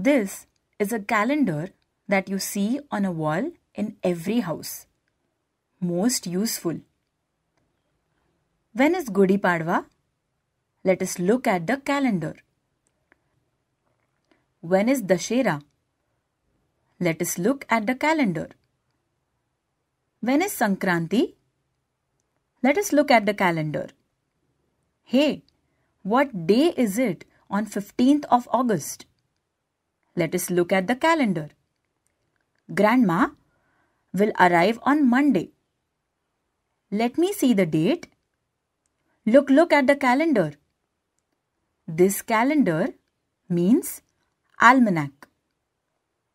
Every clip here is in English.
This is a calendar that you see on a wall in every house. Most useful. When is Gudi Padwa? Let us look at the calendar. When is Dashera? Let us look at the calendar. When is Sankranti? Let us look at the calendar. Hey, what day is it on 15th of August? Let us look at the calendar. Grandma will arrive on Monday. Let me see the date. Look, look at the calendar. This calendar means almanac.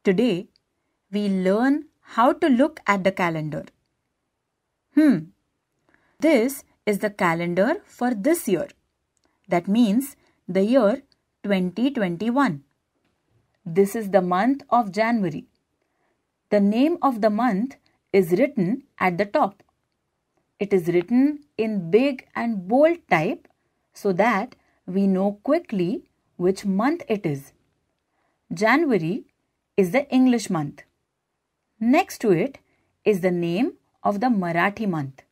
Today, we learn how to look at the calendar. Hmm, this is the calendar for this year. That means the year 2021. This is the month of January. The name of the month is written at the top. It is written in big and bold type so that we know quickly which month it is. January is the English month. Next to it is the name of the Marathi month.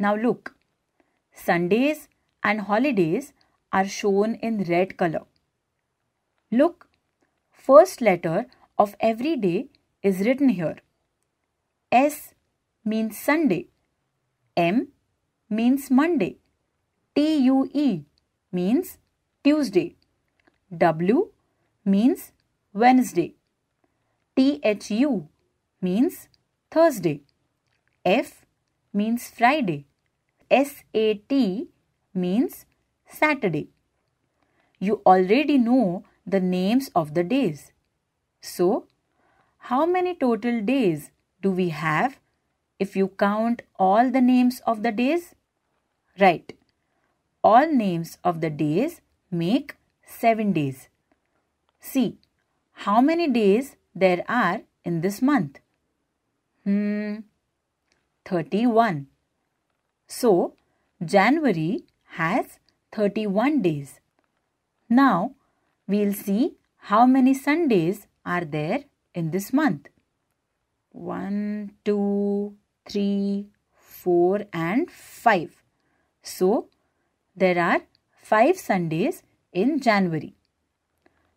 Now look, Sundays and holidays are shown in red color. Look first letter of every day is written here. S means Sunday. M means Monday. TUE means Tuesday. W means Wednesday. THU means Thursday. F means Friday. SAT means Saturday. You already know the names of the days. So, how many total days do we have if you count all the names of the days? Right. All names of the days make 7 days. See, how many days there are in this month? Hmm, 31. So, January has 31 days. Now, We'll see how many Sundays are there in this month. 1, 2, 3, 4 and 5. So, there are 5 Sundays in January.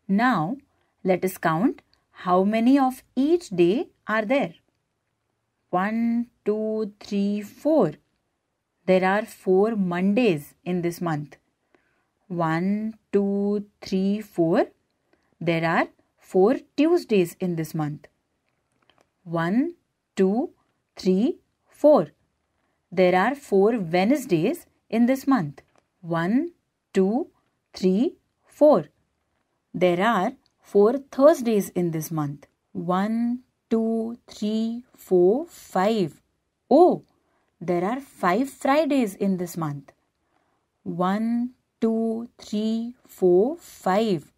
Now, let us count how many of each day are there. 1, 2, 3, 4. There are 4 Mondays in this month. 1, 2, 3, 4. There are 4 Tuesdays in this month. 1, 2, 3, 4. There are 4 Wednesdays in this month. 1, 2, 3, 4. There are 4 Thursdays in this month. 1, 2, 3, 4, 5. Oh, there are 5 Fridays in this month. 1, two, three, four, five.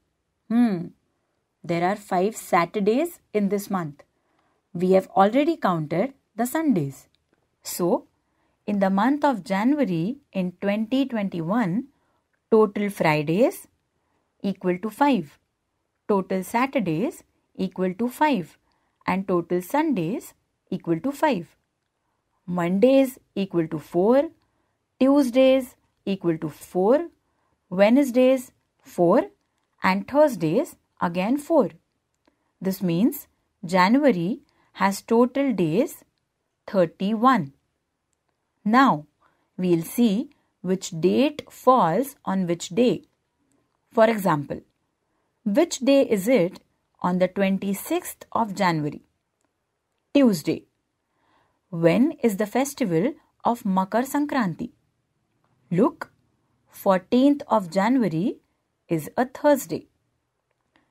Hmm, there are five Saturdays in this month. We have already counted the Sundays. So, in the month of January in 2021, total Fridays equal to 5, total Saturdays equal to 5 and total Sundays equal to 5. Mondays equal to 4, Tuesdays equal to 4, Wednesdays 4 and Thursdays again 4. This means January has total days 31. Now we'll see which date falls on which day. For example, which day is it on the 26th of January? Tuesday. When is the festival of Makar Sankranti? Look 14th of January is a Thursday.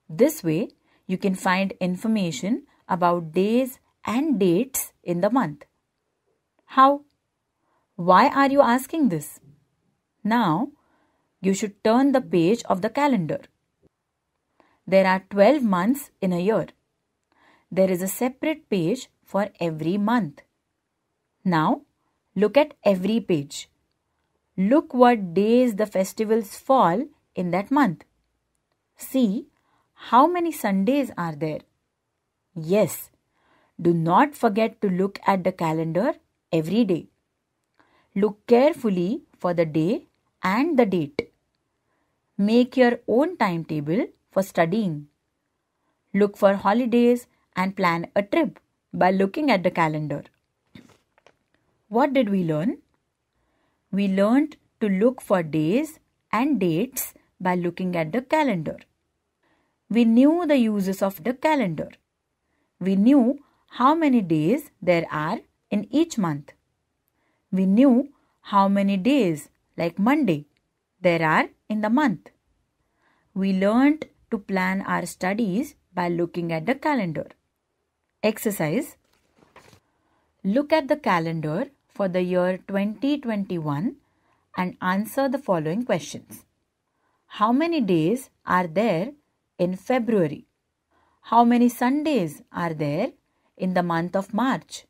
This way, you can find information about days and dates in the month. How? Why are you asking this? Now, you should turn the page of the calendar. There are 12 months in a year. There is a separate page for every month. Now, look at every page. Look what days the festivals fall in that month. See how many Sundays are there. Yes, do not forget to look at the calendar every day. Look carefully for the day and the date. Make your own timetable for studying. Look for holidays and plan a trip by looking at the calendar. What did we learn? We learned to look for days and dates by looking at the calendar. We knew the uses of the calendar. We knew how many days there are in each month. We knew how many days, like Monday, there are in the month. We learned to plan our studies by looking at the calendar. Exercise Look at the calendar for the year 2021 and answer the following questions. How many days are there in February? How many Sundays are there in the month of March?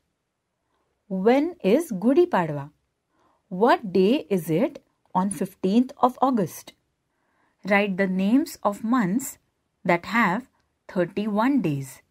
When is Gudi Padwa? What day is it on 15th of August? Write the names of months that have 31 days.